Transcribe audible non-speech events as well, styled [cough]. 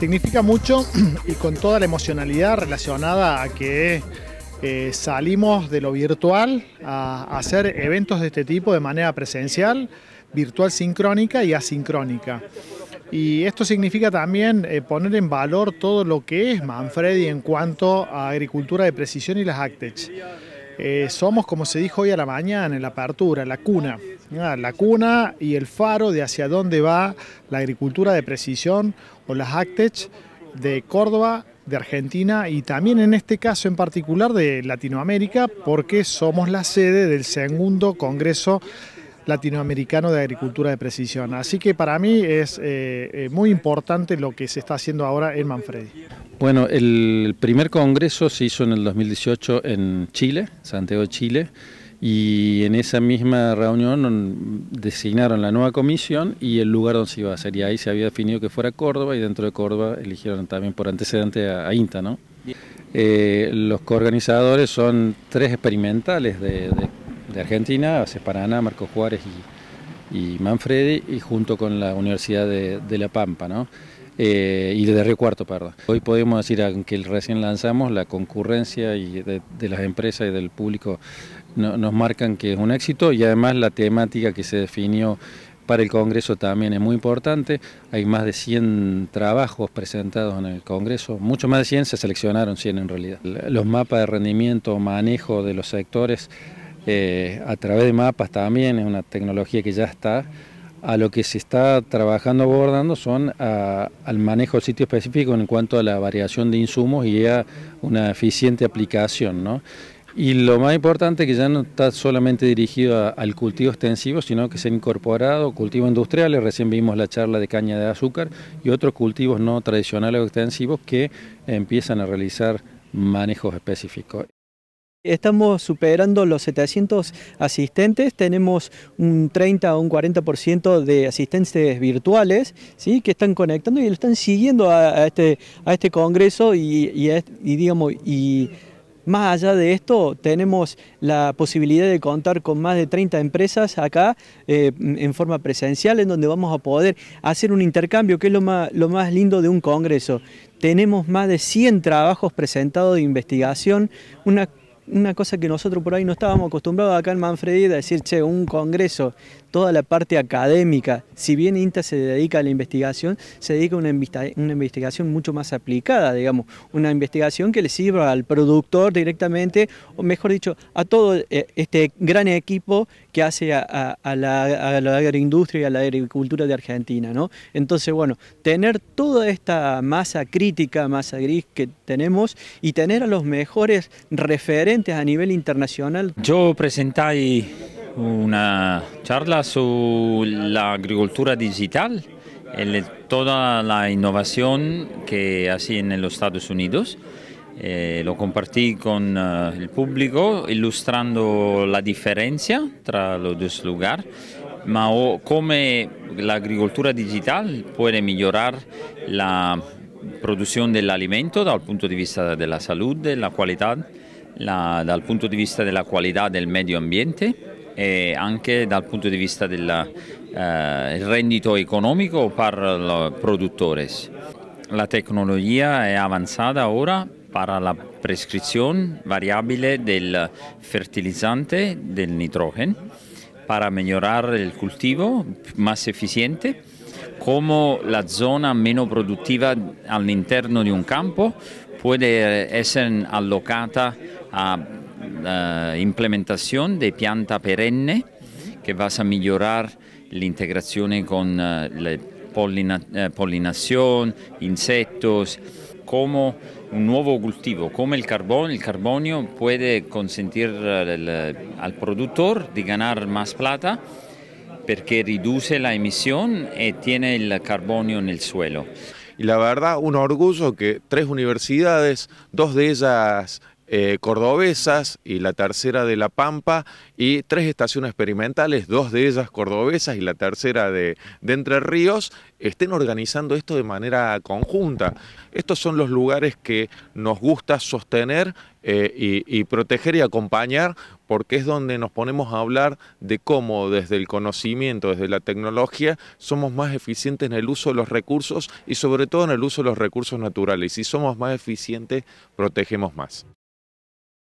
Significa mucho [clears throat] y con toda la emocionalidad relacionada a que eh, salimos de lo virtual a hacer eventos de este tipo de manera presencial, virtual sincrónica y asincrónica. Y esto significa también eh, poner en valor todo lo que es Manfredi en cuanto a agricultura de precisión y las ACTECH. Eh, somos, como se dijo hoy a la mañana, en la apertura, la cuna. Ah, la cuna y el faro de hacia dónde va la agricultura de precisión o las ACTECH de Córdoba, de Argentina y también en este caso en particular de Latinoamérica, porque somos la sede del segundo Congreso latinoamericano de agricultura de precisión. Así que para mí es eh, eh, muy importante lo que se está haciendo ahora en Manfredi. Bueno, el primer congreso se hizo en el 2018 en Chile, Santiago de Chile, y en esa misma reunión designaron la nueva comisión y el lugar donde se iba a hacer. Y ahí se había definido que fuera Córdoba y dentro de Córdoba eligieron también por antecedente a, INTA, ¿no? Eh, los coorganizadores son tres experimentales de, de de Argentina, hace Paraná, Marcos Juárez y, Manfredi, y junto con la Universidad de, La Pampa, ¿no? Eh, y de Río Cuarto, perdón. Hoy podemos decir, aunque recién lanzamos, la concurrencia de, las empresas y del público nos marcan que es un éxito y además la temática que se definió para el Congreso también es muy importante. Hay más de 100 trabajos presentados en el Congreso, ...muchos más de 100, se seleccionaron 100 en realidad. Los mapas de rendimiento, manejo de los sectores eh, a través de mapas también, es una tecnología que ya está. A lo que se está trabajando, abordando, son ah, al manejo del sitio específico en cuanto a la variación de insumos y a una eficiente aplicación. Y lo más importante que ya no está solamente dirigido al cultivo extensivo, sino que se ha incorporado cultivos industriales, recién vimos la charla de caña de azúcar y otros cultivos no tradicionales o extensivos que empiezan a realizar manejos específicos. Estamos superando los 700 asistentes, tenemos un 30 o un 40% de asistentes virtuales ¿sí? que están conectando y lo están siguiendo a, este, a este congreso este, y, más allá de esto, tenemos la posibilidad de contar con más de 30 empresas acá eh, en forma presencial, en donde vamos a poder hacer un intercambio, que es lo más, lo más lindo de un congreso. Tenemos más de 100 trabajos presentados de investigación, una una cosa que nosotros por ahí no estábamos acostumbrados acá en Manfredi... ...de decir, che, un congreso, toda la parte académica, si bien INTA se dedica a la investigación, se dedica a una, investigación mucho más aplicada, digamos, una investigación que le sirva al productor directamente, o mejor dicho, a todo eh, este gran equipo que hace a, la, a la, agroindustria y a la agricultura de Argentina, ¿no? Entonces, bueno, tener toda esta masa crítica, masa gris que tenemos y tener a los mejores referentes a nivel internacional. Yo presenté una charla sobre la agricultura digital toda la innovación que hacen en los Estados Unidos. Eh, lo compartí con eh, el público ilustrando la diferencia entre los dos lugares, pero cómo la agricultura digital puede mejorar la producción del alimento ...desde el punto de vista de la salud, de la calidad... la, dal punto di vista della qualità del medio ambiente e anche dal punto di vista del eh, rendito economico per il produttore. La tecnologia è avanzata ora per la prescrizione variabile del fertilizzante del nitrogen per migliorare il coltivo più efficiente come la zona meno produttiva all'interno di un campo può essere allocata a la implementación de planta perenne que vas a mejorar la integración con eh, la eh, polinación, insectos, como un nuevo cultivo, como el carbón, el carbonio puede consentir al, al productor de ganar más plata porque reduce la emisión y tiene el carbonio en el suelo. Y la verdad, un orgullo que tres universidades, dos de ellas eh, cordobesas y la tercera de La Pampa y tres estaciones experimentales, dos de ellas cordobesas y la tercera de, Entre Ríos, estén organizando esto de manera conjunta. Estos son los lugares que nos gusta sostener eh, y, y, proteger y acompañar, porque es donde nos ponemos a hablar de cómo desde el conocimiento, desde la tecnología, somos más eficientes en el uso de los recursos y sobre todo en el uso de los recursos naturales. Y si somos más eficientes, protegemos más.